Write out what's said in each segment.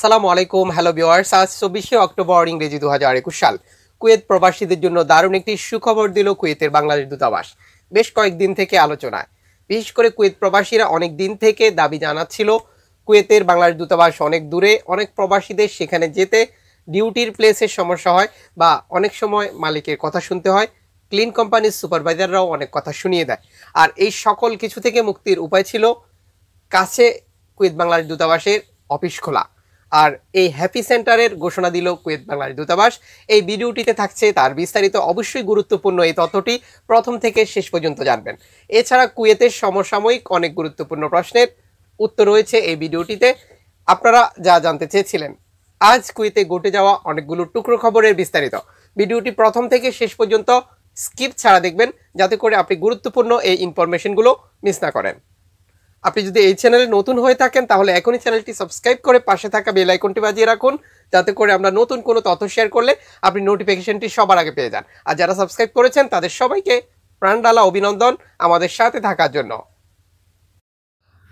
সালাম আলাইকুম হ্যালো বিওয়ার্স আজ চব্বিশে অক্টোবর ইংরেজি দু হাজার একুশ সাল কুয়েত প্রবাসীদের জন্য দারুণ একটি সুখবর দিল কুয়েতের বাংলাদেশ দূতাবাস বেশ কয়েকদিন থেকে আলোচনায় বিশেষ করে কুয়েত প্রবাসীরা অনেক দিন থেকে দাবি জানাচ্ছিল কুয়েতের বাংলাদেশ দূতাবাস অনেক দূরে অনেক প্রবাসীদের সেখানে যেতে ডিউটির প্লেসের সমস্যা হয় বা অনেক সময় মালিকের কথা শুনতে হয় ক্লিন কোম্পানির সুপারভাইজাররাও অনেক কথা শুনিয়ে দেয় আর এই সকল কিছু থেকে মুক্তির উপায় ছিল কাছে কুয়েত বাংলাদেশ দূতাবাসের অফিস খোলা আর এই হ্যাপি সেন্টারের ঘোষণা দিল কুয়েত বাংলার দূতাবাস এই ভিডিওটিতে থাকছে তার বিস্তারিত অবশ্যই গুরুত্বপূর্ণ এই তথ্যটি প্রথম থেকে শেষ পর্যন্ত জানবেন এছাড়া কুয়েতের সমসাময়িক অনেক গুরুত্বপূর্ণ প্রশ্নের উত্তর রয়েছে এই ভিডিওটিতে আপনারা যা জানতে চেয়েছিলেন আজ কুয়েতে ঘটে যাওয়া অনেকগুলো টুকরো খবরের বিস্তারিত ভিডিওটি প্রথম থেকে শেষ পর্যন্ত স্কিপ ছাড়া দেখবেন যাতে করে আপনি গুরুত্বপূর্ণ এই ইনফরমেশনগুলো মিস না করেন আপনি যদি এই চ্যানেলে নতুন হয়ে থাকেন তাহলে এখনই চ্যানেলটি সাবস্ক্রাইব করে পাশে থাকা বেল আইকনটি বাজিয়ে রাখুন যাতে করে আমরা নতুন কোনো তথ্য শেয়ার করলে আপনি নোটিফিকেশনটি সবার আগে পেয়ে যান আর যারা সাবস্ক্রাইব করেছেন তাদের সবাইকে প্রাণডালা অভিনন্দন আমাদের সাথে থাকার জন্য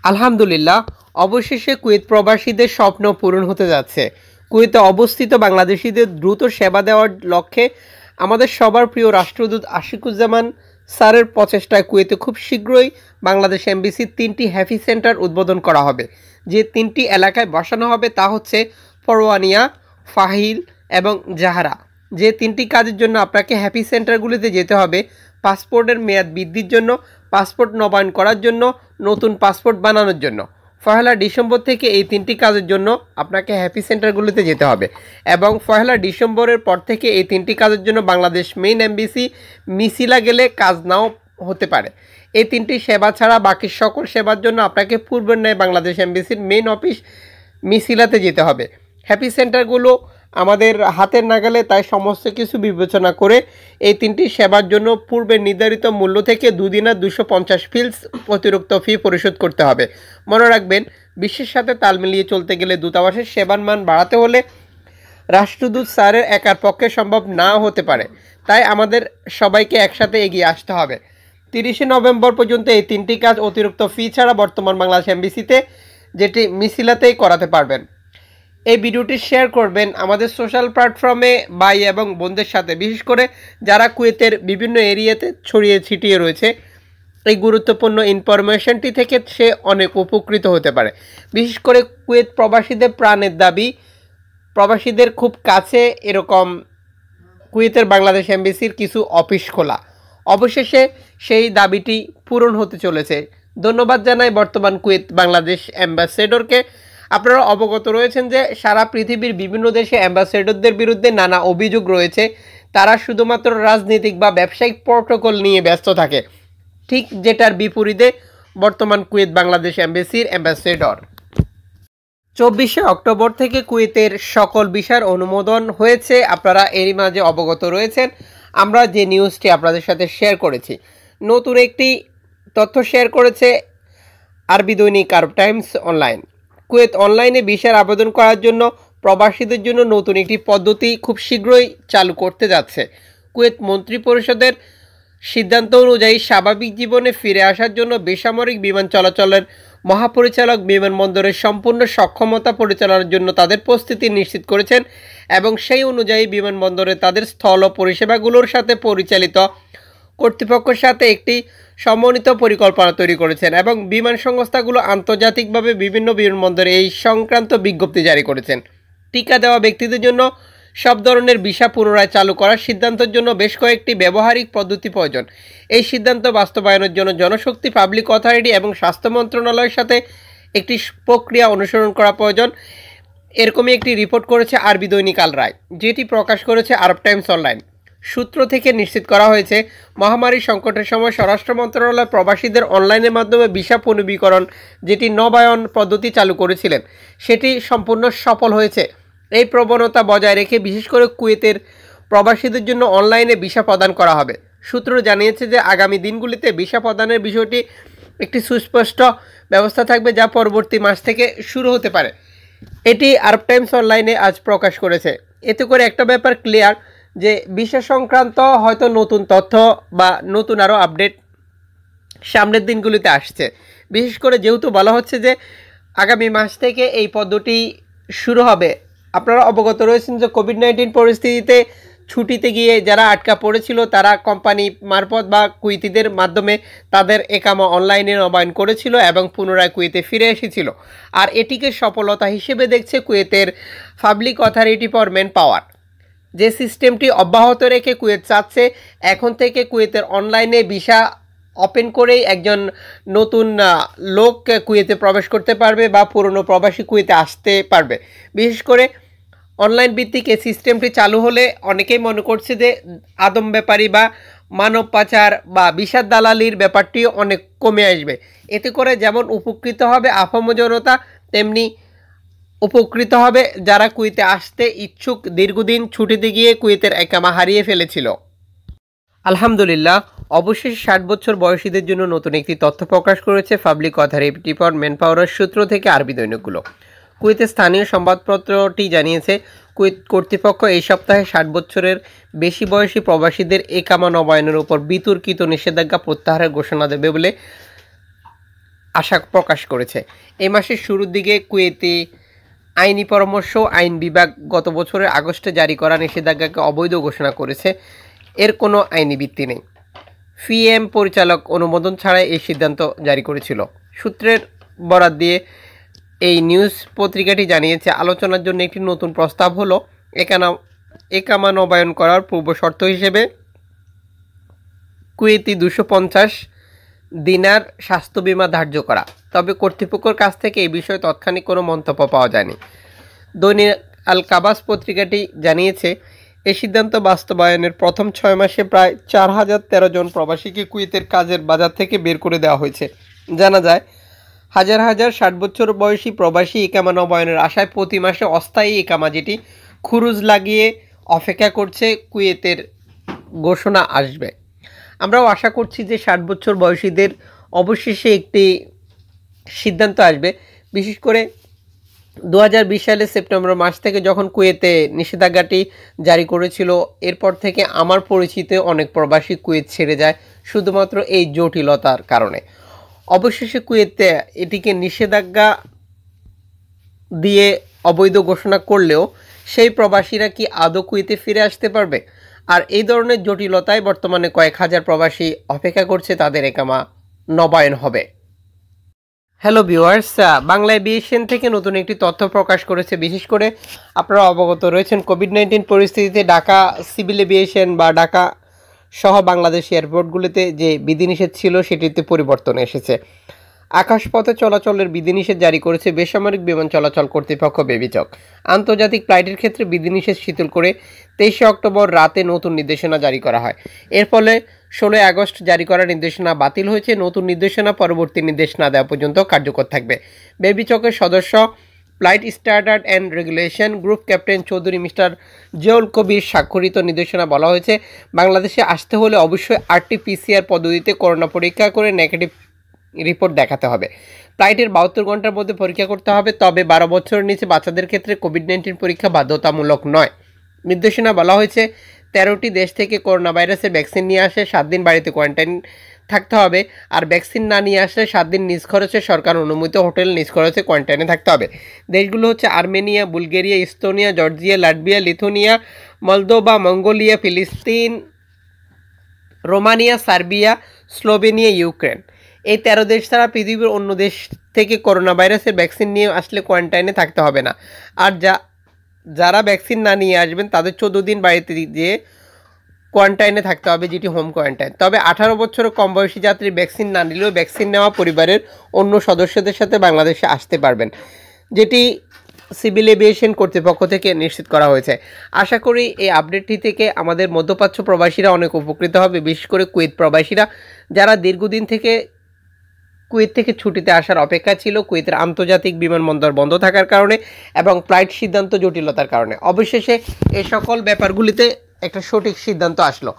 আলহামদুলিল্লাহ অবশেষে কুয়েত প্রবাসীদের স্বপ্ন পূরণ হতে যাচ্ছে কুয়েতে অবস্থিত বাংলাদেশিদের দ্রুত সেবা দেওয়ার লক্ষ্যে আমাদের সবার প্রিয় রাষ্ট্রদূত আশিকুজ্জামান স্যারের প্রচেষ্টায় কুয়েতে খুব শীঘ্রই বাংলাদেশ এমবিসির তিনটি হ্যাপি সেন্টার উদ্বোধন করা হবে যে তিনটি এলাকায় বসানো হবে তা হচ্ছে পরোয়ানিয়া ফাহিল এবং জাহারা যে তিনটি কাজের জন্য আপনাকে হ্যাপি সেন্টারগুলিতে যেতে হবে পাসপোর্টের মেয়াদ বৃদ্ধির জন্য পাসপোর্ট নবায়ন করার জন্য নতুন পাসপোর্ট বানানোর জন্য পয়লা ডিসেম্বর থেকে এই তিনটি কাজের জন্য আপনাকে হ্যাপি সেন্টারগুলিতে যেতে হবে এবং পহেলা ডিসেম্বরের পর থেকে এই তিনটি কাজের জন্য বাংলাদেশ মেইন এমবিসি মিসিলা গেলে কাজ নাও হতে পারে এই তিনটি সেবা ছাড়া বাকি সকল সেবার জন্য আপনাকে পূর্বের ন্যায় বাংলাদেশ এমবিসির মেইন অফিস মিসিলাতে যেতে হবে হ্যাপি সেন্টারগুলো আমাদের হাতের নাগালে তাই সমস্ত কিছু বিবেচনা করে এই তিনটি সেবার জন্য পূর্বে নির্ধারিত মূল্য থেকে দুদিনা দুশো পঞ্চাশ ফিলস অতিরিক্ত ফি পরিশোধ করতে হবে মনে রাখবেন বিশ্বের সাথে তাল মিলিয়ে চলতে গেলে দূতাবাসের সেবার মান বাড়াতে হলে রাষ্ট্রদূত স্যারের একার পক্ষে সম্ভব না হতে পারে তাই আমাদের সবাইকে একসাথে এগিয়ে আসতে হবে তিরিশে নভেম্বর পর্যন্ত এই তিনটি কাজ অতিরিক্ত ফি ছাড়া বর্তমান বাংলাদেশ এমবিসিতে যেটি মিছিলাতেই করাতে পারবেন এই ভিডিওটি শেয়ার করবেন আমাদের সোশ্যাল প্ল্যাটফর্মে ভাই এবং বোনদের সাথে বিশেষ করে যারা কুয়েতের বিভিন্ন এরিয়াতে ছড়িয়ে ছিটিয়ে রয়েছে এই গুরুত্বপূর্ণ ইনফরমেশনটি থেকে সে অনেক উপকৃত হতে পারে বিশেষ করে কুয়েত প্রবাসীদের প্রাণের দাবি প্রবাসীদের খুব কাছে এরকম কুয়েতের বাংলাদেশ এমবিসির কিছু অফিস খোলা অবশেষে সেই দাবিটি পূরণ হতে চলেছে ধন্যবাদ জানাই বর্তমান কুয়েত বাংলাদেশ অ্যাম্বাসেডরকে আপনারা অবগত রয়েছেন যে সারা পৃথিবীর বিভিন্ন দেশে অ্যাম্বাসেডরদের বিরুদ্ধে নানা অভিযোগ রয়েছে তারা শুধুমাত্র রাজনৈতিক বা ব্যবসায়িক প্রোটোকল নিয়ে ব্যস্ত থাকে ঠিক যেটার বিপরীতে বর্তমান কুয়েত বাংলাদেশ অ্যাম্বাসির অ্যাম্বাসেডর চব্বিশে অক্টোবর থেকে কুয়েতের সকল বিষয়ের অনুমোদন হয়েছে আপনারা এরই মাঝে অবগত রয়েছেন আমরা যে নিউজটি আপনাদের সাথে শেয়ার করেছি নতুন একটি তথ্য শেয়ার করেছে আরবি দৈনিক আরব টাইমস অনলাইন কুয়েত অনলাইনে ভিসার আবেদন করার জন্য প্রবাসীদের জন্য নতুন একটি পদ্ধতি খুব শীঘ্রই চালু করতে যাচ্ছে কুয়েত মন্ত্রিপরিষদের সিদ্ধান্ত অনুযায়ী স্বাভাবিক জীবনে ফিরে আসার জন্য বেসামরিক বিমান চলাচলের মহাপরিচালক বিমানবন্দরের সম্পূর্ণ সক্ষমতা পরিচালনার জন্য তাদের প্রস্তুতি নিশ্চিত করেছেন এবং সেই অনুযায়ী বিমানবন্দরে তাদের স্থল পরিষেবাগুলোর সাথে পরিচালিত কর্তৃপক্ষের সাথে একটি সমন্বিত পরিকল্পনা তৈরি করেছেন এবং বিমান সংস্থাগুলো আন্তর্জাতিকভাবে বিভিন্ন বিমানবন্দরে এই সংক্রান্ত বিজ্ঞপ্তি জারি করেছেন টিকা দেওয়া ব্যক্তিদের জন্য সব ধরনের ভিসা পুনরায় চালু করার সিদ্ধান্তের জন্য বেশ কয়েকটি ব্যবহারিক পদ্ধতি প্রয়োজন এই সিদ্ধান্ত বাস্তবায়নের জন্য জনশক্তি পাবলিক অথরিটি এবং স্বাস্থ্য মন্ত্রণালয়ের সাথে একটি প্রক্রিয়া অনুসরণ করা প্রয়োজন এরকমই একটি রিপোর্ট করেছে আরবি দৈনিক আল রায় যেটি প্রকাশ করেছে আরব টাইমস অনলাইন সূত্র থেকে নিশ্চিত করা হয়েছে মহামারী সংকটের সময় স্বরাষ্ট্র মন্ত্রণালয় প্রবাসীদের অনলাইনের মাধ্যমে ভিসা পুনর্বীকরণ যেটি নবায়ন পদ্ধতি চালু করেছিলেন সেটি সম্পূর্ণ সফল হয়েছে এই প্রবণতা বজায় রেখে বিশেষ করে কুয়েতের প্রবাসীদের জন্য অনলাইনে ভিসা প্রদান করা হবে সূত্র জানিয়েছে যে আগামী দিনগুলিতে ভিসা প্রদানের বিষয়টি একটি সুস্পষ্ট ব্যবস্থা থাকবে যা পরবর্তী মাস থেকে শুরু হতে পারে এটি আরব টাইমস অনলাইনে আজ প্রকাশ করেছে এতে করে একটা ব্যাপার ক্লিয়ার যে বিশেষ সংক্রান্ত হয়তো নতুন তথ্য বা নতুন আরও আপডেট সামনের দিনগুলিতে আসছে বিশেষ করে যেহেতু বলা হচ্ছে যে আগামী মাস থেকে এই পদ্মটি শুরু হবে আপনারা অবগত রয়েছেন যে কোভিড নাইন্টিন পরিস্থিতিতে ছুটিতে গিয়ে যারা আটকা পড়েছিল তারা কোম্পানি মারফত বা কুইতিদের মাধ্যমে তাদের একামা অনলাইনে নবায়ন করেছিল এবং পুনরায় কুয়েতে ফিরে এসেছিল আর এটিকে সফলতা হিসেবে দেখছে কুয়েতের public authority for manpower যে সিস্টেমটি অব্যাহত রেখে কুয়েত চাচ্ছে এখন থেকে কুয়েতের অনলাইনে ভিসা ওপেন করেই একজন নতুন লোক কুয়েতে প্রবেশ করতে পারবে বা পুরনো প্রবাসী কুয়েতে আসতে পারবে বিশেষ করে অনলাইন ভিত্তিক এই সিস্টেমটি চালু হলে অনেকেই মনে করছে যে আদম ব্যাপারী বা মানব পাচার বা বিষাদ দালালির ব্যাপারটিও অনেক কমে আসবে এতে করে যেমন উপকৃত হবে আফম জনতা তেমনি উপকৃত হবে যারা কুয়েতে আসতে ইচ্ছুক দীর্ঘদিন ছুটিতে গিয়ে কুয়েতের একামা হারিয়ে ফেলেছিল আলহামদুলিল্লাহ অবশেষে ষাট বছর বয়সীদের জন্য নতুন একটি তথ্য প্রকাশ করেছে public authority for manpower সূত্র থেকে আরবি দৈনিকগুলো কুয়েতের স্থানীয় সংবাদপত্রটি জানিয়েছে কুয়েত কর্তৃপক্ষ এই সপ্তাহে ষাট বছরের বেশি বয়সী প্রবাসীদের একামা নবায়নের উপর বিতর্কিত নিষেধাজ্ঞা প্রত্যাহারের ঘোষণা দেবে বলে আশা প্রকাশ করেছে এ মাসের শুরুর দিকে কুয়েতে আইনি পরামর্শ আইন বিভাগ গত বছরের আগস্টে জারি করা নিষেধাজ্ঞাকে অবৈধ ঘোষণা করেছে এর কোনো আইনি ভিত্তি নেই ফিএম পরিচালক অনুমোদন ছাড়াই এই সিদ্ধান্ত জারি করেছিল সূত্রের বরাত দিয়ে এই নিউজ পত্রিকাটি জানিয়েছে আলোচনার জন্য একটি নতুন প্রস্তাব হলো একানা একামা নবায়ন করার পূর্ব শর্ত হিসেবে কুয়েতি দুশো পঞ্চাশ দিনার স্বাস্থ্য বিমা ধার্য করা তবে কর্তৃপক্ষের কাছ থেকে এই বিষয়ে তৎক্ষণিক কোনো মন্তব্য পাওয়া যায়নি দৈনিক আল কাবাস পত্রিকাটি জানিয়েছে এ সিদ্ধান্ত বাস্তবায়নের প্রথম ছয় মাসে প্রায় চার হাজার তেরো জন প্রবাসীকে কুয়েতের কাজের বাজার থেকে বের করে দেওয়া হয়েছে জানা যায় হাজার হাজার ষাট বছর বয়সী প্রবাসী একামা নবায়নের আশায় প্রতি মাসে অস্থায়ী ইকামা যেটি খুরুজ লাগিয়ে অপেক্ষা করছে কুয়েতের ঘোষণা আসবে আমরাও আশা করছি যে ষাট বছর বয়সীদের অবশেষে একটি সিদ্ধান্ত আসবে বিশেষ করে দু বিশ সালে সেপ্টেম্বর মাস থেকে যখন কুয়েতে নিষেধাজ্ঞাটি জারি করেছিল এরপর থেকে আমার পরিচিত অনেক প্রবাসী কুয়েত ছেড়ে যায় শুধুমাত্র এই জটিলতার কারণে অবশেষে কুয়েতে এটিকে নিষেধাজ্ঞা দিয়ে অবৈধ ঘোষণা করলেও সেই প্রবাসীরা কি আদৌ কুয়েতে ফিরে আসতে পারবে আর এই ধরনের জটিলতায় বর্তমানে কয়েক হাজার প্রবাসী অপেক্ষা করছে তাদের একামা নবায়ন হবে হ্যালো ভিউয়ার্স বাংলায় বিএসএন থেকে নতুন একটি তথ্য প্রকাশ করেছে বিশেষ করে আপনারা অবগত রয়েছেন কোভিড নাইন্টিন পরিস্থিতিতে ঢাকা সিভিল এভিয়েশন বা ঢাকা সহ বাংলাদেশ এয়ারপোর্টগুলিতে যে বিধিনিষেধ ছিল সেটিতে পরিবর্তন এসেছে আকাশপথে চলাচলের বিধিনিষেধ জারি করেছে বেসামরিক বিমান চলাচল কর্তৃপক্ষ বেবিচক আন্তর্জাতিক ফ্লাইটের ক্ষেত্রে বিধিনিষেধ শিথিল করে তেইশে অক্টোবর রাতে নতুন নির্দেশনা জারি করা হয় এর ফলে ষোলোই আগস্ট জারি করা নির্দেশনা বাতিল হয়েছে নতুন নির্দেশনা পরবর্তী নির্দেশ না দেওয়া পর্যন্ত কার্যকর থাকবে বেবিচকের সদস্য flight standard and regulation group captain Chowdhury mister Ziaul Kabir স্বাক্ষরিত নির্দেশনা বলা হয়েছে বাংলাদেশে আসতে হলে অবশ্যই আরটি পিসিআর পদ্ধতিতে করোনা পরীক্ষা করে নেগেটিভ রিপোর্ট দেখাতে হবে ফ্লাইটের বাহাত্তর ঘন্টার মধ্যে পরীক্ষা করতে হবে তবে বারো বছরের নিচে বাচ্চাদের ক্ষেত্রে কোভিড নাইন্টিন পরীক্ষা বাধ্যতামূলক নয় নির্দেশনা বলা হয়েছে তেরোটি দেশ থেকে করোনা ভাইরাসের ভ্যাকসিন নিয়ে আসে সাত দিন বাড়িতে কোয়ারেন্টাইন থাকতে হবে আর ভ্যাকসিন না নিয়ে আসলে সাত দিন নিজ খরচে সরকার অনুমোদিত হোটেল নিজ খরচে কোয়ারেন্টাইনে থাকতে হবে দেশগুলো হচ্ছে Armenia Bulgaria Estonia Georgia Latvia Lithuania Moldova Mongolia ফিলিস্তিন রোমানিয়া সার্বিয়া স্লোভেনিয়া ইউক্রেন এই তেরো দেশ ছাড়া পৃথিবীর অন্য দেশ থেকে করোনা ভাইরাসের ভ্যাকসিন নিয়ে আসলে কোয়ারেন্টাইনে থাকতে হবে না আর যা যারা ভ্যাকসিন না নিয়ে আসবেন তাদের চোদ্দো দিন বাড়িতে দিয়ে কোয়ারেন্টাইনে থাকতে হবে যেটি হোম কোয়ারেন্টাইন তবে আঠারো বছরের কম বয়সী যাত্রী ভ্যাকসিন না নিলেও ভ্যাকসিন নেওয়া পরিবারের অন্য সদস্যদের সাথে বাংলাদেশে আসতে পারবেন যেটি সিভিল এভিয়েশন কর্তৃপক্ষ থেকে নিশ্চিত করা হয়েছে আশা করি এই আপডেটটি থেকে আমাদের মধ্যপ্রাচ্য প্রবাসীরা অনেক উপকৃত হবে বিশেষ করে কুয়েত প্রবাসীরা যারা দীর্ঘদিন থেকে কুয়েত থেকে ছুটিতে আসার অপেক্ষা ছিল কুয়েতের আন্তর্জাতিক বিমানবন্দর বন্ধ থাকার কারণে এবং ফ্লাইট সিদ্ধান্ত জটিলতার কারণে অবশেষে এ সকল ব্যাপারগুলিতে একটা সঠিক সিদ্ধান্ত আসলো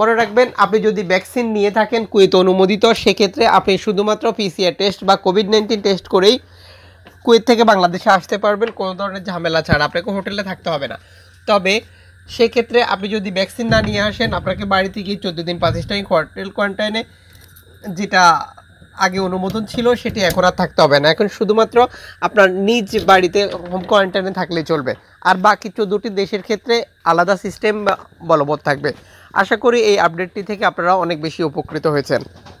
মনে রাখবেন আপনি যদি ভ্যাকসিন নিয়ে থাকেন কুয়েত অনুমোদিত সেক্ষেত্রে আপনি শুধুমাত্র পিসিআর টেস্ট বা কোভিড নাইন্টিন টেস্ট করেই কুয়েত থেকে বাংলাদেশে আসতে পারবেন কোনো ধরনের ঝামেলা ছাড়া আপনাকে হোটেলে থাকতে হবে না তবে সেক্ষেত্রে আপনি যদি ভ্যাকসিন না নিয়ে আসেন আপনাকে বাড়িতে গিয়ে চোদ্দো দিন পাঁচ টাইম হোটেল কোয়ারেন্টাইনে যেটা আগে অনুমোদন ছিল সেটি এখন আর থাকতে হবে না এখন শুধুমাত্র আপনার নিজ বাড়িতে হোম কোয়ারেন্টাইনে থাকলে চলবে আর বাকি চোদ্দোটি দেশের ক্ষেত্রে আলাদা সিস্টেম বলবৎ থাকবে আশা করি এই আপডেটটি থেকে আপনারা অনেক বেশি উপকৃত হয়েছেন